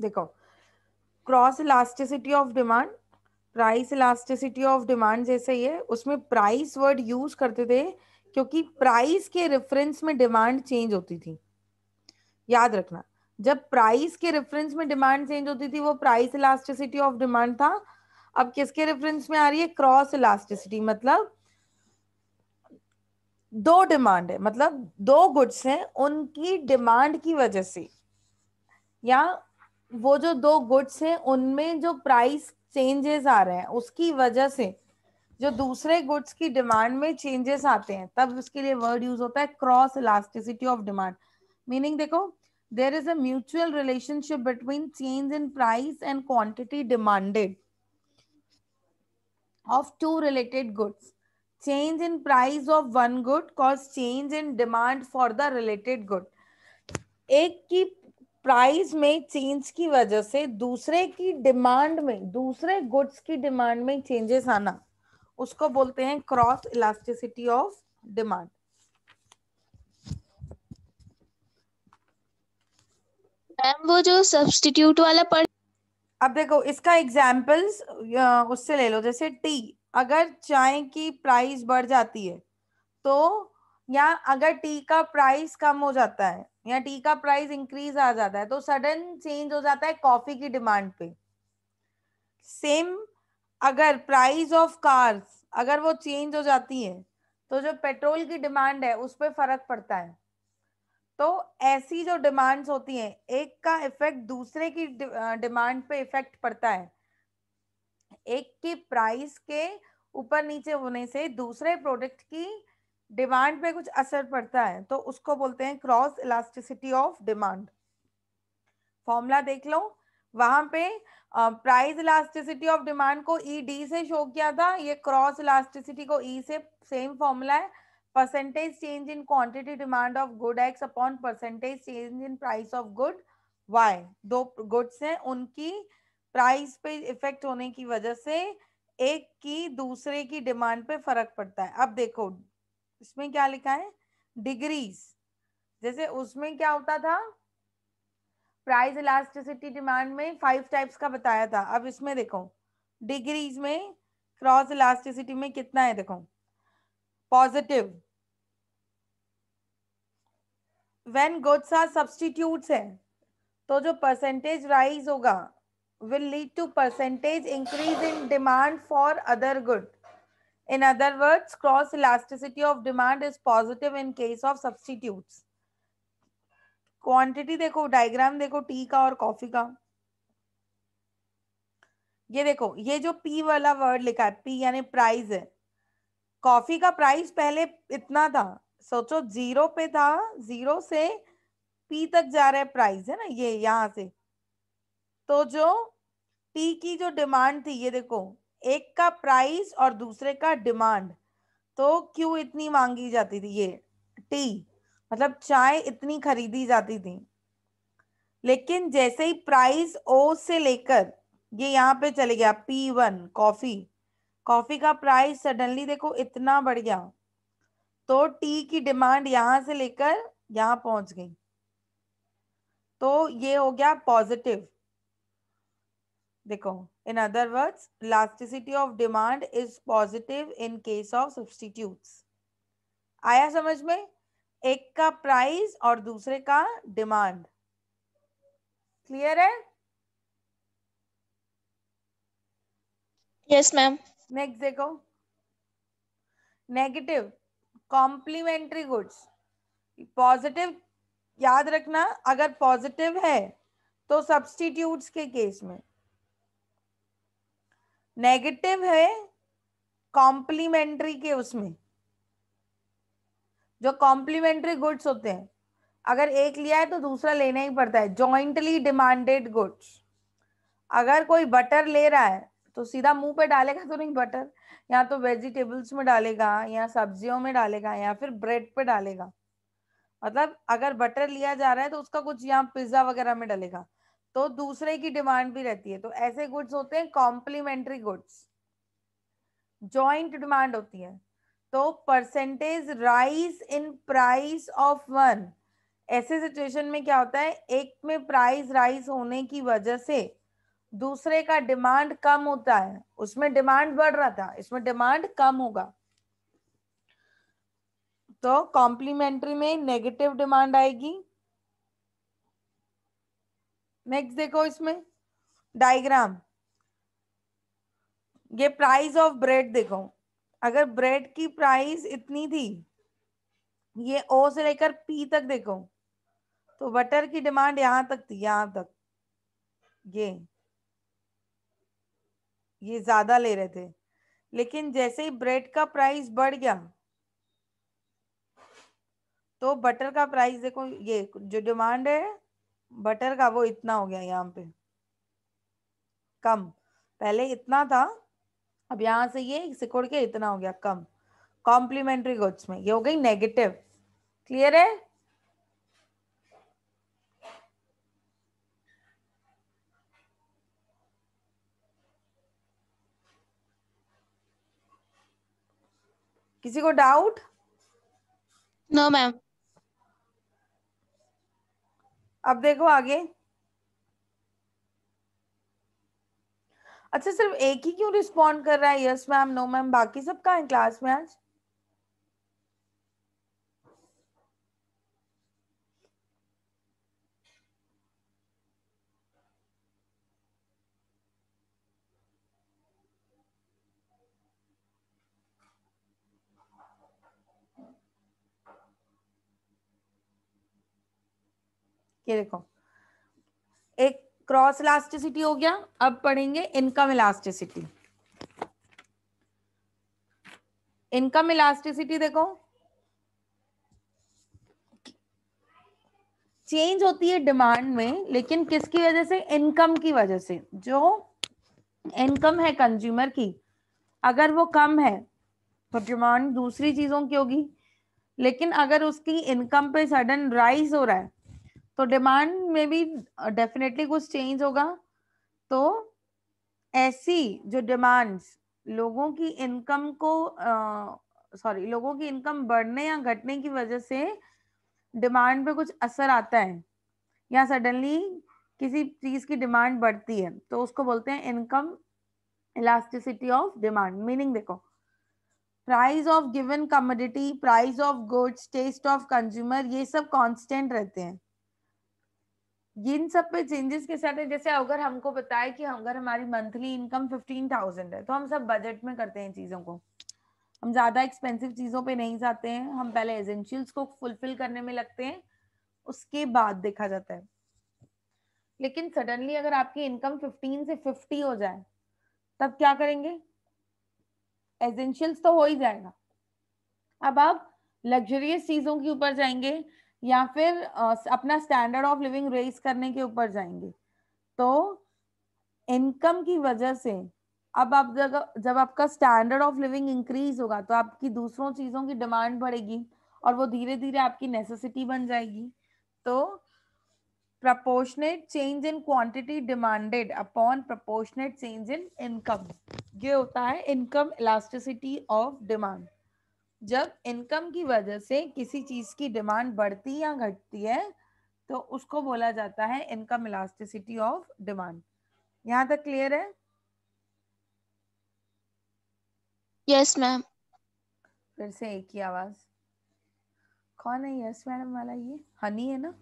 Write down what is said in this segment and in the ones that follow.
देखो cross elasticity of demand price elasticity of demand जैसे ये उसमें प्राइस वर्ड यूज करते थे क्योंकि प्राइस के रेफरेंस में डिमांड चेंज होती थी याद रखना जब प्राइस के रेफरेंस में डिमांड चेंज होती थी वो प्राइस इलास्टिसिटी ऑफ डिमांड था अब किसके रेफरेंस में आ रही है क्रॉस इलास्टिसिटी मतलब दो डिमांड है मतलब दो गुड्स हैं उनकी डिमांड की वजह से या वो जो दो गुड्स हैं उनमें जो प्राइस चेंजेस आ रहे हैं उसकी वजह से जो दूसरे गुड्स की डिमांड में चेंजेस आते हैं तब उसके लिए वर्ड यूज होता है cross elasticity of demand meaning देखो there is a mutual relationship between change in price and quantity demanded of two related goods change in price of one good cause change in demand for the related good एक की price में change की वजह से दूसरे की demand में दूसरे गुड्स की डिमांड में चेंजेस आना उसको बोलते हैं cross elasticity of demand ma'am वो जो सब्सटीट्यूट वाला पढ़ अब देखो इसका एग्जाम्पल्स उससे ले लो जैसे टी अगर चाय की प्राइस बढ़ जाती है तो या अगर टी का प्राइस कम हो जाता है या टी का प्राइस इंक्रीज आ जाता है तो सडन चेंज हो जाता है कॉफी की डिमांड पे सेम अगर प्राइस ऑफ कार्स अगर वो चेंज हो जाती है तो जो पेट्रोल की डिमांड है उस पर फर्क पड़ता है तो ऐसी जो डिमांड्स होती हैं एक का इफेक्ट दूसरे की डिमांड पे इफेक्ट पड़ता है एक की प्राइस के ऊपर नीचे होने से दूसरे प्रोडक्ट की डिमांड पे कुछ असर पड़ता है तो उसको बोलते हैं cross elasticity of demand formula देख लो वहां पे प्राइस इलास्टिसिटी ऑफ डिमांड को ई e डी से शो किया था ये क्रॉस इलास्टिसिटी को ई e से सेम फॉर्मूला है percentage change in quantity demand of good X upon percentage change in price of good Y दो गुड्स हैं उनकी प्राइस पे इफेक्ट होने की वजह से एक की दूसरे की डिमांड पे फर्क पड़ता है अब देखो इसमें क्या लिखा है डिग्रीज जैसे उसमें क्या होता था प्राइस इलास्टिसिटी डिमांड में फाइव टाइप्स का बताया था अब इसमें देखो डिग्रीज में क्रॉस इलास्टिसिटी में कितना है देखो positive when goods are substitute है तो जो परसेंटेज राइज होगा will lead to percentage increase in demand for other good In other words, cross elasticity of demand is positive in case of substitutes. Quantity देखो diagram देखो tea का और coffee का ये देखो ये जो पी वाला वर्ड लिखा है पी यानी प्राइस है कॉफी का प्राइस पहले इतना था सोचो जीरो पे था जीरो से पी तक जा रहा है प्राइस है ना ये यहाँ से तो जो टी की जो डिमांड थी ये देखो एक का प्राइस और दूसरे का डिमांड तो क्यों इतनी मांगी जाती थी ये टी मतलब चाय इतनी खरीदी जाती थी लेकिन जैसे ही प्राइस ओ से लेकर ये यहाँ पे चले गया पी वन कॉफी कॉफी का प्राइस सडनली देखो इतना बढ़ गया तो टी की डिमांड यहां से लेकर यहां पहुंच गई तो ये हो गया पॉजिटिव देखो in other words elasticity of demand is positive in case of substitutes आया समझ में एक का प्राइस और दूसरे का डिमांड क्लियर है यस मैम नेक्स्ट देखो नेगेटिव कॉम्प्लीमेंट्री गुड्स पॉजिटिव याद रखना अगर पॉजिटिव है तो सब्सटीट्यूट्स के केस में नेगेटिव है कॉम्प्लीमेंट्री के उसमें जो कॉम्प्लीमेंट्री गुड्स होते हैं अगर एक लिया है तो दूसरा लेना ही पड़ता है जॉइंटली डिमांडेड गुड्स अगर कोई बटर ले रहा है तो सीधा मुंह पे डालेगा तो नहीं बटर या तो वेजिटेबल्स में डालेगा या सब्जियों में डालेगा या फिर ब्रेड पे डालेगा मतलब अगर बटर लिया जा रहा है तो उसका कुछ यहाँ पिज्जा वगैरह में डालेगा तो दूसरे की डिमांड भी रहती है तो ऐसे गुड्स होते हैं कॉम्प्लीमेंट्री गुड्स जॉइंट डिमांड होती है तो percentage rise in price of one ऐसे सिचुएशन में क्या होता है एक में प्राइस राइज होने की वजह से दूसरे का डिमांड कम होता है उसमें डिमांड बढ़ रहा था इसमें डिमांड कम होगा तो कॉम्प्लीमेंट्री में नेगेटिव डिमांड आएगी नेक्स्ट देखो इसमें डायग्राम ये प्राइस ऑफ ब्रेड देखो अगर ब्रेड की प्राइस इतनी थी ये ओ से लेकर पी तक देखो तो बटर की डिमांड यहां तक थी यहां तक ये ये ज्यादा ले रहे थे लेकिन जैसे ही ब्रेड का प्राइस बढ़ गया तो बटर का प्राइस देखो ये जो डिमांड है बटर का वो इतना हो गया यहाँ पे कम पहले इतना था अब यहाँ से ये सिकुड़ के इतना हो गया कम कॉम्प्लीमेंट्री गुड्स में ये हो गई नेगेटिव क्लियर है किसी को डाउट नो मैम अब देखो आगे अच्छा सिर्फ एक ही क्यों रिस्पॉन्ड कर रहा है यस मैम नो मैम बाकी सब कहा है क्लास में आज ये देखो एक क्रॉस इलास्टिसिटी हो गया अब पढ़ेंगे इनकम इलास्टिसिटी इनकम इलास्टिसिटी देखो चेंज होती है डिमांड में लेकिन किसकी वजह से इनकम की वजह से जो इनकम है कंज्यूमर की अगर वो कम है तो डिमांड दूसरी चीजों की होगी लेकिन अगर उसकी इनकम पे सडन राइज हो रहा है तो डिमांड में भी डेफिनेटली कुछ चेंज होगा तो ऐसी जो डिमांड्स लोगों की इनकम को सॉरी लोगों की इनकम बढ़ने या घटने की वजह से डिमांड पे कुछ असर आता है या सडनली किसी चीज की डिमांड बढ़ती है तो उसको बोलते हैं income elasticity of demand meaning देखो price of given commodity price of goods taste of consumer ये सब कांस्टेंट रहते हैं इन सब पे चेंजेस के साथ है जैसे अगर हमको पता है कि अगर हमारी मंथली इनकम फिफ्टीन थाउजेंड है तो हम सब बजट में करते हैं चीज़ों को हम ज़्यादा एक्सपेंसिव चीज़ों पे नहीं जाते हैं हम पहले एजेंशियल्स को फुलफिल करने में लगते हैं उसके बाद देखा जाता है लेकिन सडनली अगर आपकी इनकम फिफ्टीन से फिफ्टी हो जाए तब क्या करेंगे एजेंशियल्स तो हो ही जाएगा अब आप लग्जरियस चीज़ों के ऊपर जाएंगे या फिर अपना स्टैंडर्ड ऑफ लिविंग रेज करने के ऊपर जाएंगे तो इनकम की वजह से अब आप जब जब आपका स्टैंडर्ड ऑफ लिविंग इंक्रीज होगा तो आपकी दूसरों चीजों की डिमांड बढ़ेगी और वो धीरे धीरे आपकी नेसेसिटी बन जाएगी तो proportionate change in quantity demanded upon proportionate change in income ये होता है इनकम इलास्टिसिटी ऑफ डिमांड जब इनकम की वजह से किसी चीज की डिमांड बढ़ती या घटती है तो उसको बोला जाता है इनकम इलास्टिसिटी ऑफ डिमांड यहाँ तक क्लियर है यस मैम फिर से एक ही आवाज कौन है यस मैडम वाला ये हनी है ना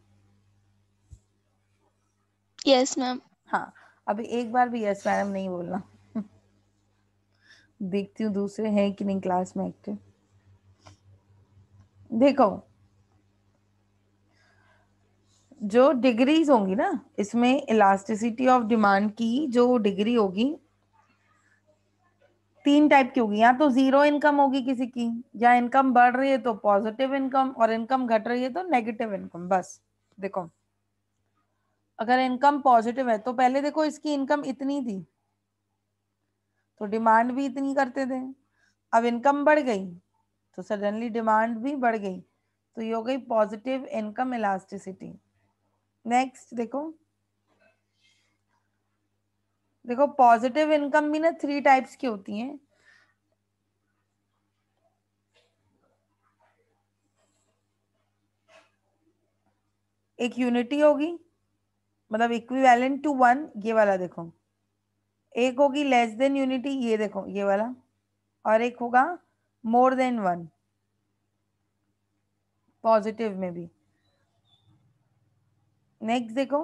यस yes, मैम हाँ अभी एक बार भी यस मैडम नहीं बोलना देखती हूँ दूसरे हैं कि नहीं क्लास में एक्टिव देखो जो डिग्रीज होंगी ना इसमें इलास्टिसिटी ऑफ डिमांड की जो डिग्री होगी तीन टाइप की होगी या तो जीरो इनकम होगी किसी की या इनकम बढ़ रही है तो पॉजिटिव इनकम और इनकम घट रही है तो नेगेटिव इनकम बस देखो अगर इनकम पॉजिटिव है तो पहले देखो इसकी इनकम इतनी थी तो डिमांड भी इतनी करते थे अब इनकम बढ़ गई तो सडनली डिमांड भी बढ़ गई तो ये हो गई पॉजिटिव इनकम इलास्टिसिटी नेक्स्ट देखो देखो पॉजिटिव इनकम भी ना थ्री टाइप्स की होती हैं एक यूनिटी होगी मतलब इक्विवेलेंट टू वन ये वाला देखो एक होगी लेस देन यूनिटी ये देखो ये वाला और एक होगा मोर देन वन पॉजिटिव में भी नेक्स्ट देखो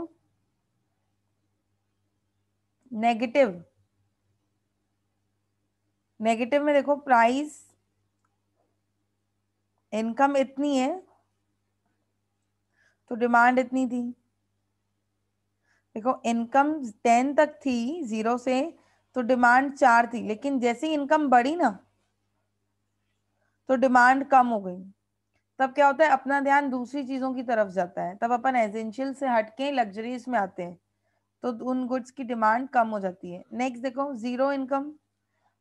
नेगेटिव नेगेटिव में देखो प्राइस इनकम इतनी है तो डिमांड इतनी थी देखो इनकम टेन तक थी जीरो से तो डिमांड चार थी लेकिन जैसे ही इनकम बढ़ी ना तो डिमांड कम हो गई तब क्या होता है अपना ध्यान दूसरी चीजों की तरफ जाता है तब अपन एजेंशियल से हटके लग्जरीज में आते हैं तो उन गुड्स की डिमांड कम हो जाती है नेक्स्ट देखो जीरो इनकम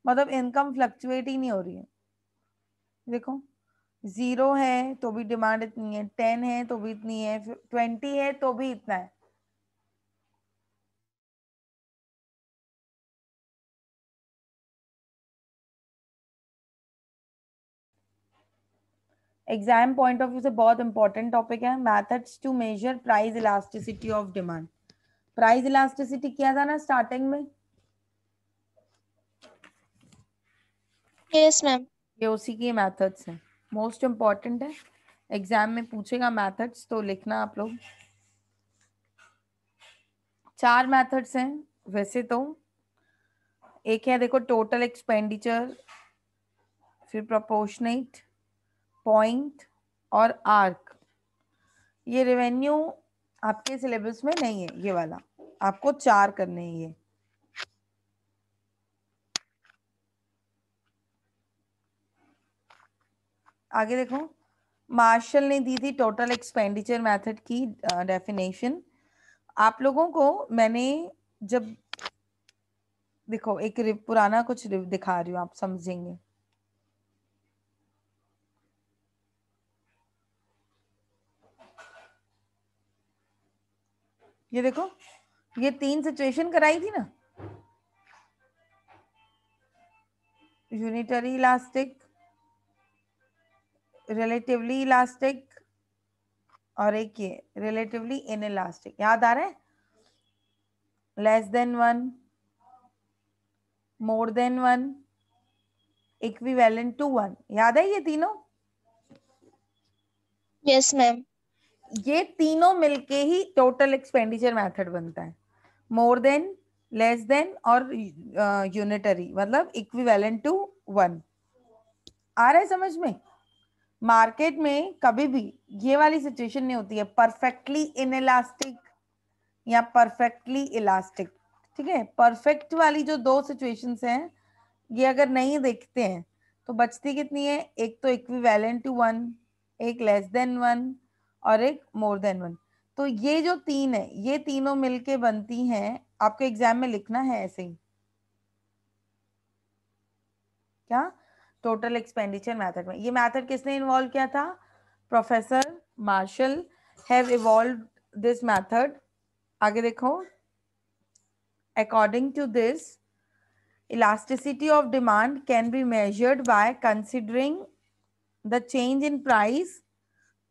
मतलब इनकम फ्लक्चुएट ही नहीं हो रही है देखो जीरो है तो भी डिमांड इतनी है टेन है तो भी इतनी है ट्वेंटी है तो भी इतना है एग्जाम पॉइंट ऑफ व्यू से बहुत इंपॉर्टेंट टॉपिक है methods to measure price elasticity of demand price elasticity किया था ना स्टार्टिंग में yes, ये उसी के मैथड्स हैं मोस्ट इम्पॉर्टेंट है एग्जाम में पूछेगा मैथड्स तो लिखना आप लोग चार मैथड्स हैं वैसे तो एक है देखो टोटल एक्सपेंडिचर फिर प्रोपोर्शनेट पॉइंट और आर्क ये रेवेन्यू आपके सिलेबस में नहीं है ये वाला आपको चार करने ये आगे देखो मार्शल ने दी थी टोटल एक्सपेंडिचर मेथड की डेफिनेशन आप लोगों को मैंने जब देखो एक पुराना कुछ दिखा रही हूँ आप समझेंगे ये देखो ये तीन सिचुएशन कराई थी ना यूनिटरी इलास्टिक रिलेटिवली इलास्टिक और एक ये रिलेटिवली इन इलास्टिक याद आ रहा है less than one more than one equivalent to one याद है ये तीनों यस मैम ये तीनों मिलके ही टोटल एक्सपेंडिचर मेथड बनता है मोर देन लेस देन और यूनिटरी मतलब इक्विवेलेंट टू वन आ रहा है समझ में मार्केट में कभी भी ये वाली सिचुएशन नहीं होती है परफेक्टली इन इलास्टिक या परफेक्टली इलास्टिक ठीक है परफेक्ट वाली जो दो सिचुएशंस हैं ये अगर नहीं देखते हैं तो बचती कितनी है एक तो वैलेंट टू वन एक लेस देन वन और एक मोर देन वन तो ये जो तीन है ये तीनों मिलके बनती हैं आपको एग्जाम में लिखना है ऐसे ही क्या टोटल एक्सपेंडिचर मैथड में ये मैथड किसने इन्वॉल्व किया था professor Marshall have evolve this method आगे देखो according to this elasticity of demand can be measured by considering the change in price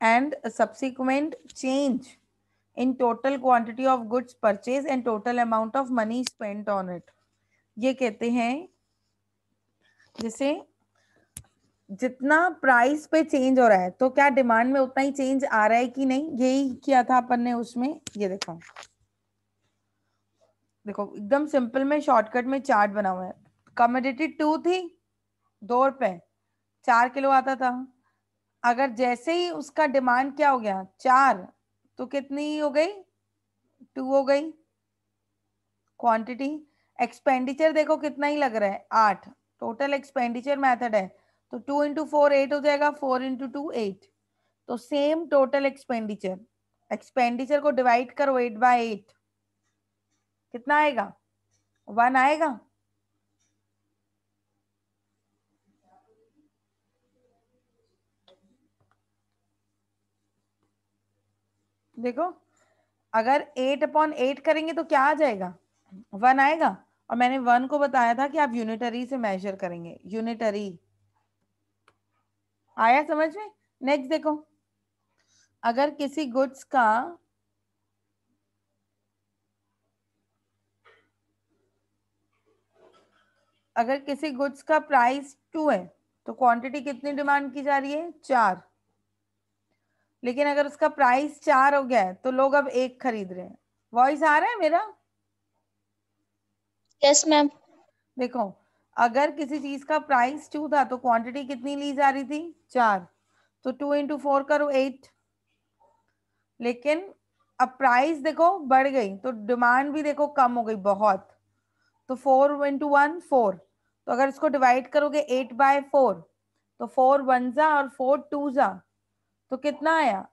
and a subsequent change in total quantity of goods purchased and total amount of money spent on it ये कहते हैं जैसे जितना price पे change हो रहा है तो क्या डिमांड में उतना ही चेंज आ रहा है कि नहीं यही किया था अपन ने उसमें ये देखो देखो एकदम सिंपल में शॉर्टकट में चार्ट बना हुआ है कमोडिटी टू थी दो रुपए चार किलो आता था अगर जैसे ही उसका डिमांड क्या हो गया चार तो कितनी हो गई टू हो गई क्वांटिटी एक्सपेंडिचर देखो कितना ही लग रहा है आठ टोटल एक्सपेंडिचर मेथड है तो टू इंटू फोर एट हो जाएगा फोर इंटू टू एट तो सेम टोटल एक्सपेंडिचर एक्सपेंडिचर को डिवाइड करो एट बाय एट कितना आएगा वन आएगा देखो अगर एट अपॉन एट करेंगे तो क्या आ जाएगा वन आएगा और मैंने वन को बताया था कि आप यूनिटरी से मेजर करेंगे यूनिटरी आया समझ में नेक्स्ट देखो अगर किसी गुड्स का अगर किसी गुड्स का प्राइस टू है तो क्वांटिटी कितनी डिमांड की जा रही है चार लेकिन अगर उसका प्राइस चार हो गया है तो लोग अब एक खरीद रहे हैं वॉइस आ रहा है मेरा यस yes, मैम देखो अगर किसी चीज का प्राइस टू था तो क्वांटिटी कितनी ली जा रही थी चार तो टू इंटू फोर करो एट लेकिन अब प्राइस देखो बढ़ गई तो डिमांड भी देखो कम हो गई बहुत तो फोर इंटू वन फोर तो अगर इसको डिवाइड करोगे एट बाय फोर तो फोर वन जा और फोर टू जा तो कितना आया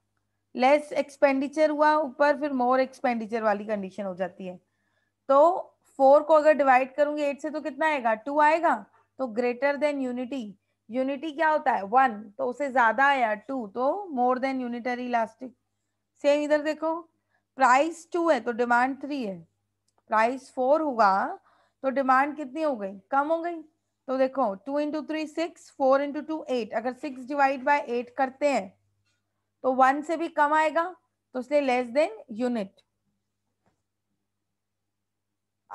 लेस एक्सपेंडिचर हुआ ऊपर फिर मोर एक्सपेंडिचर वाली कंडीशन हो जाती है तो फोर को अगर डिवाइड करूंगी एट से तो कितना आएगा टू आएगा तो ग्रेटर देन यूनिटी यूनिटी क्या होता है वन तो उसे ज्यादा आया टू तो more than unitary elastic same इधर देखो प्राइस टू है तो डिमांड थ्री है प्राइस फोर हुआ तो डिमांड कितनी हो गई कम हो गई तो देखो two into three six four into two eight अगर सिक्स डिवाइड बाय एट करते हैं तो वन से भी कम आएगा तो इसलिए लेस देन यूनिट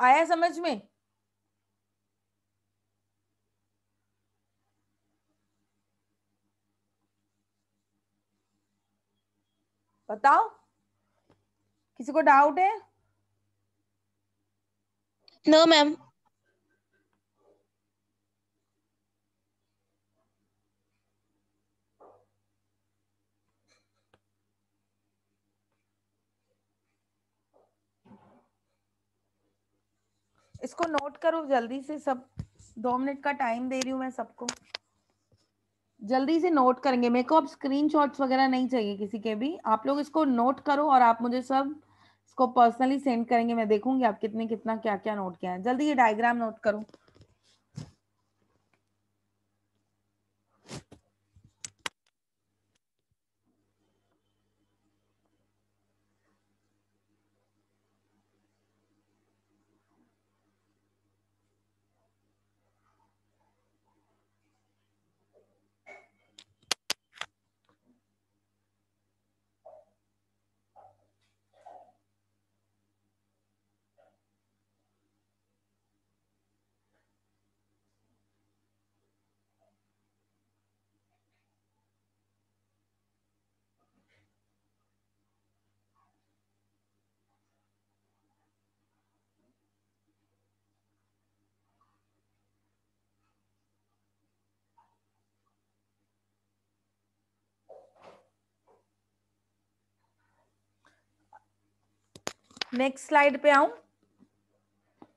आया समझ में बताओ किसी को डाउट है नो no, मैम इसको नोट करो जल्दी से सब दो मिनट का टाइम दे रही हूँ मैं सबको जल्दी से नोट करेंगे मेरे को अब स्क्रीन वगैरह नहीं चाहिए किसी के भी आप लोग इसको नोट करो और आप मुझे सब इसको पर्सनली सेंड करेंगे मैं देखूंगी आप कितने कितना क्या क्या नोट किया है जल्दी ये डायग्राम नोट करो नेक्स्ट स्लाइड पे आऊं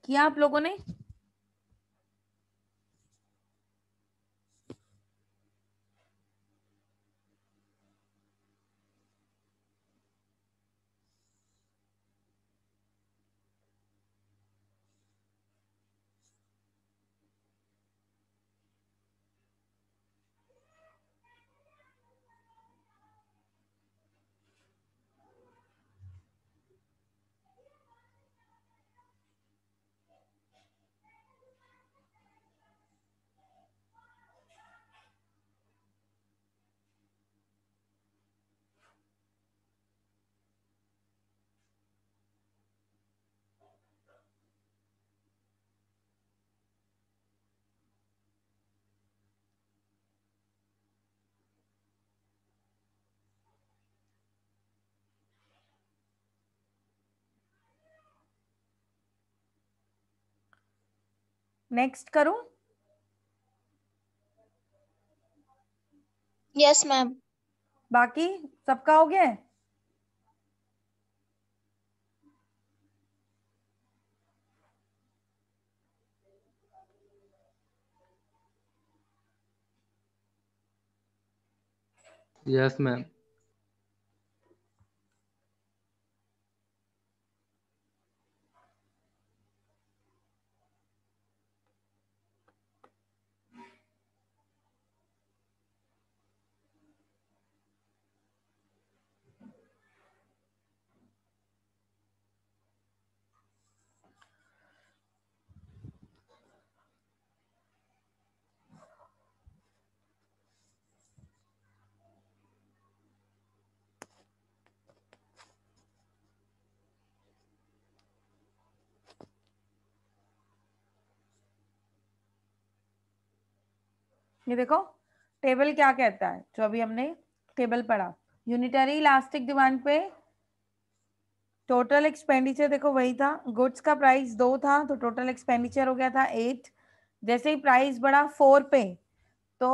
किया आप लोगों ने नेक्स्ट करूं यस मैम बाकी सबका हो गया यस मैम देखो टेबल क्या कहता है जो अभी हमने टेबल पढ़ा यूनिटरी इलास्टिक डिमांड पे टोटल एक्सपेंडिचर देखो वही था गुड्स का प्राइस दो था तो टोटल एक्सपेंडिचर हो गया था एट जैसे ही प्राइस बढ़ा फोर पे तो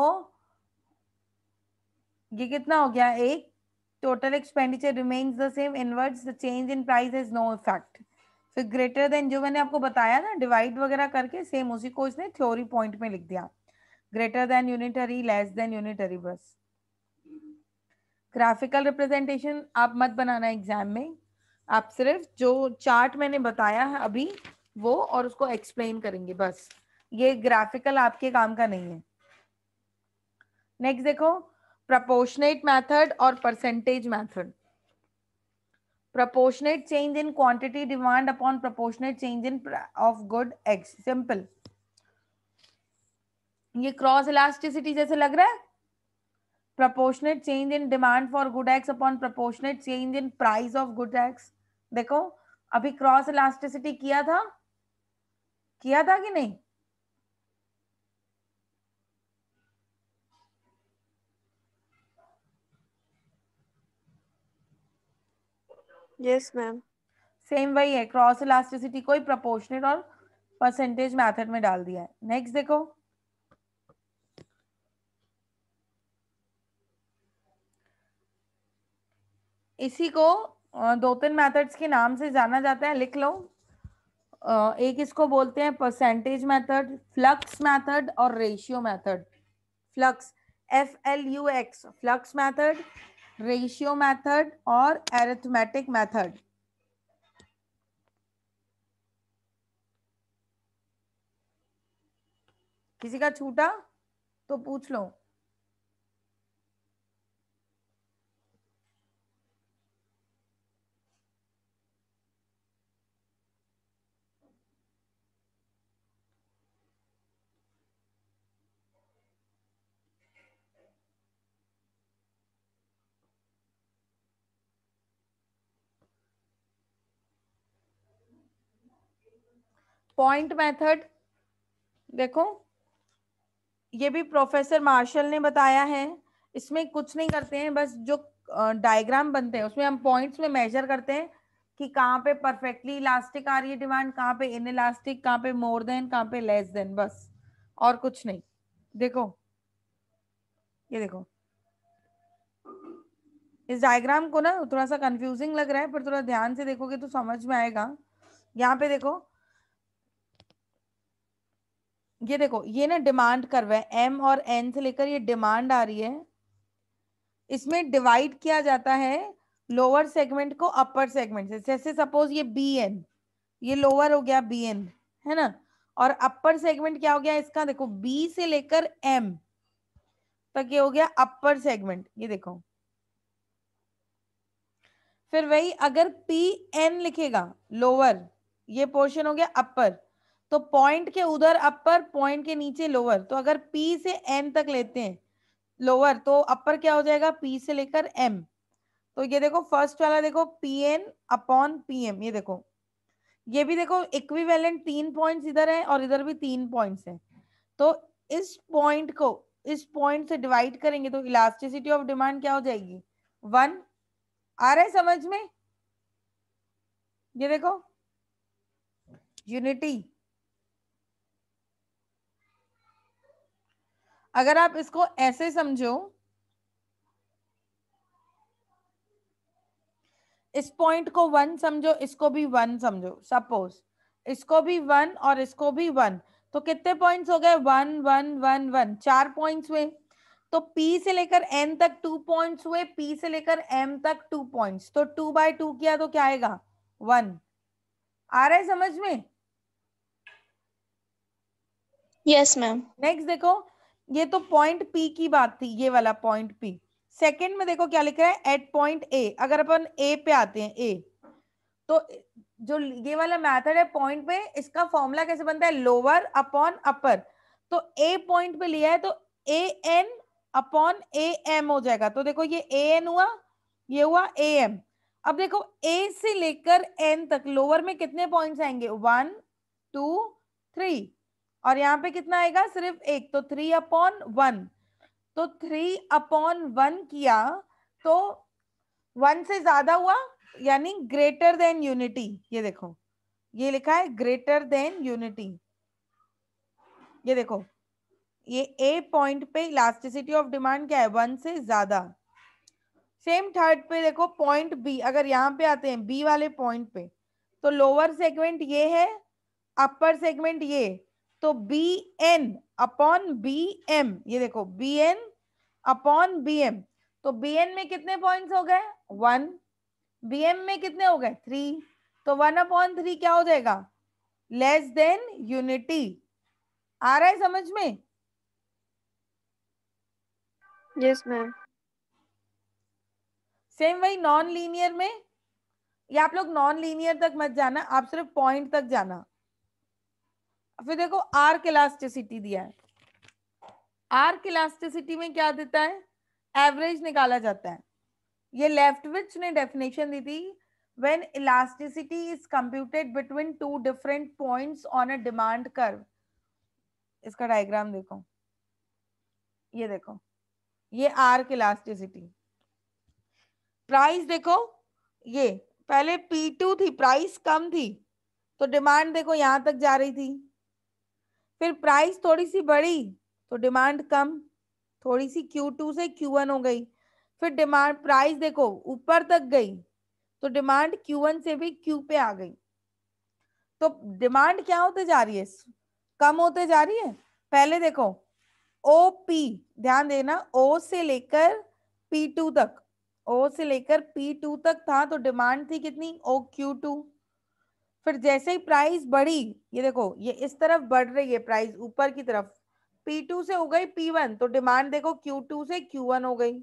ये कितना हो गया एक total expenditure remains the same inwards the change in price is no effect फिर ग्रेटर देन जो मैंने आपको बताया ना डिवाइड वगैरह करके सेम उसी को इसने थ्योरी पॉइंट में लिख दिया greater than unitary less than unitary bus graphical representation आप मत बनाना exam में आप सिर्फ जो chart मैंने बताया है अभी वो और उसको explain करेंगे बस ये graphical आपके काम का नहीं है next देखो proportionate method और percentage method proportionate change in quantity demand upon proportionate change in of good x simple ये क्रॉस इलास्टिसिटी जैसे लग रहा है proportionate change in demand for good X upon proportionate change in price of good X देखो अभी cross elasticity किया था किया था कि नहीं यस मैम सेम वही है क्रॉस इलास्टिसिटी को ही प्रपोर्शनेट और परसेंटेज मेथड में डाल दिया है नेक्स्ट देखो इसी को दो तीन मेथड्स के नाम से जाना जाता है लिख लो एक इसको बोलते हैं परसेंटेज मेथड फ्लक्स मेथड और ratio method flux F L U X flux method ratio method और एरिथमेटिक मेथड किसी का छूटा तो पूछ लो पॉइंट मेथड देखो ये भी प्रोफेसर मार्शल ने बताया है इसमें कुछ नहीं करते हैं बस जो डायग्राम बनते हैं उसमें हम पॉइंट्स में मेजर करते हैं कि कहाँ पे परफेक्टली इलास्टिक आ रही है डिमांड कहाँ पे इन इलास्टिक कहाँ पे मोर देन कहाँ पे लेस देन बस और कुछ नहीं देखो ये देखो इस डायग्राम को ना थोड़ा सा कंफ्यूजिंग लग रहा है पर थोड़ा ध्यान से देखोगे तो समझ में आएगा यहाँ पे देखो ये देखो ये ना डिमांड कर्व है एम और एन से लेकर ये डिमांड आ रही है इसमें डिवाइड किया जाता है लोअर सेगमेंट को अपर सेगमेंट से जैसे सपोज ये बी एन ये लोअर हो गया बी एन है ना और अपर सेगमेंट क्या हो गया इसका देखो बी से लेकर एम तक ये हो गया अपर सेगमेंट ये देखो फिर वही अगर पी एन लिखेगा लोअर ये पोर्शन हो गया अपर तो पॉइंट के उधर अपर पॉइंट के नीचे लोअर तो अगर पी से N तक लेते हैं लोअर तो अपर क्या हो जाएगा पी से लेकर एम तो ये देखो फर्स्ट वाला देखो पी एन अपॉन पी ये देखो ये भी देखो इक्विवेलेंट तीन पॉइंट्स इधर है और इधर भी तीन पॉइंट्स हैं तो इस पॉइंट को इस पॉइंट से डिवाइड करेंगे तो इलास्टिसिटी ऑफ डिमांड क्या हो जाएगी वन आ रहा है समझ में ये देखो यूनिटी अगर आप इसको ऐसे समझो इस पॉइंट को वन समझो इसको भी वन समझो सपोज इसको भी वन और इसको भी वन तो कितने पॉइंट्स हो गए वन वन वन वन चार पॉइंट्स हुए तो P से लेकर N तक टू पॉइंट्स हुए P से लेकर M तक टू पॉइंट्स तो टू बाय टू किया तो क्या आएगा वन आ रहा है समझ में यस मैम नेक्स्ट देखो ये तो पॉइंट पी की बात थी ये वाला पॉइंट पी सेकंड में देखो क्या लिख रहा है एट पॉइंट ए अगर अपन ए पे आते हैं ए तो जो ये वाला मेथड है पॉइंट पे इसका फॉर्मूला कैसे बनता है लोअर अपॉन अपर तो ए पॉइंट पे लिया है तो A N upon A M हो जाएगा तो देखो ये ए एन हुआ ये हुआ ए एम अब देखो ए से लेकर एन तक लोअर में कितने पॉइंट्स आएंगे वन टू थ्री और यहाँ पे कितना आएगा सिर्फ एक तो थ्री अपॉन वन तो थ्री अपॉन वन किया तो वन से ज्यादा हुआ यानी ग्रेटर देन यूनिटी ये देखो ये लिखा है ग्रेटर देन यूनिटी ये देखो ये ए पॉइंट पे इलास्टिसिटी ऑफ डिमांड क्या है वन से ज्यादा सेम थर्ड पे देखो पॉइंट बी अगर यहाँ पे आते हैं बी वाले पॉइंट पे तो लोअर सेगमेंट ये है अपर सेगमेंट ये तो B N upon B M ये देखो B N upon B M तो बी एन में कितने पॉइंट्स हो गए वन बी एम में कितने हो गए थ्री तो वन अपॉन थ्री क्या हो जाएगा लेस देन यूनिटी आ रहा है समझ में यस मैम सेम वही नॉन लीनियर में या आप लोग नॉन लीनियर तक मत जाना आप सिर्फ पॉइंट तक जाना फिर देखो आर इलास्टिसिटी दिया है आर इलास्टिसिटी में क्या देता है एवरेज निकाला जाता है ये लेफ्ट विच ने डेफिनेशन दी थी when elasticity is computed between two different points on a demand curve इसका डायग्राम देखो ये देखो ये आर इलास्टिसिटी प्राइस देखो ये पहले P2 थी प्राइस कम थी तो डिमांड देखो यहां तक जा रही थी फिर प्राइस थोड़ी सी बढ़ी तो डिमांड कम थोड़ी सी क्यू टू से क्यू वन हो गई फिर डिमांड प्राइस देखो ऊपर तक गई तो डिमांड क्यू वन से भी क्यू पे आ गई तो डिमांड क्या होते जा रही है कम होते जा रही है पहले देखो ओ पी ध्यान देना ओ से लेकर पी टू तक ओ से लेकर पी टू तक था तो डिमांड थी कितनी ओ क्यू टू फिर जैसे ही प्राइस बढ़ी ये देखो ये इस तरफ बढ़ रही है प्राइस ऊपर की तरफ P2 से हो गई P1 तो डिमांड देखो Q2 से Q1 हो गई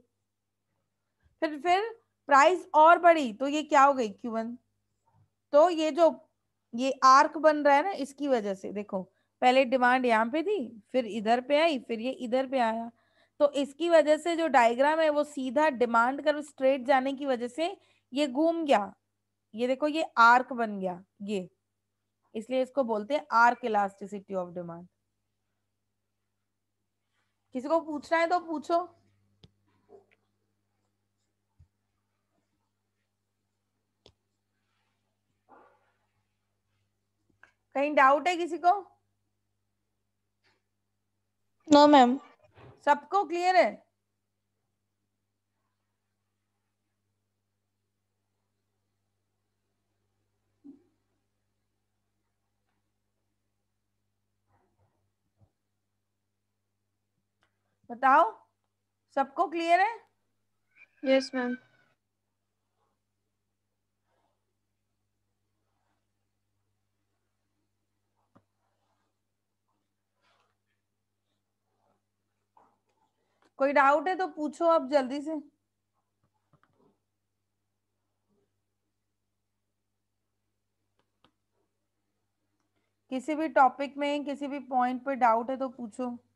फिर फिर प्राइस और बढ़ी तो ये क्या हो गई Q1 तो ये जो ये आर्क बन रहा है ना इसकी वजह से देखो पहले डिमांड यहाँ पे थी फिर इधर पे आई फिर ये इधर पे आया तो इसकी वजह से जो डायग्राम है वो सीधा डिमांड कर स्ट्रेट जाने की वजह से ये घूम गया ये देखो ये आर्क बन गया ये इसलिए इसको बोलते हैं आर्क इलास्टिसिटी ऑफ डिमांड किसी को पूछना है तो पूछो कहीं डाउट है किसी को नो no, मैम सबको क्लियर है बताओ सबको क्लियर है यस yes, मैम कोई डाउट है तो पूछो आप जल्दी से किसी भी टॉपिक में किसी भी पॉइंट पे डाउट है तो पूछो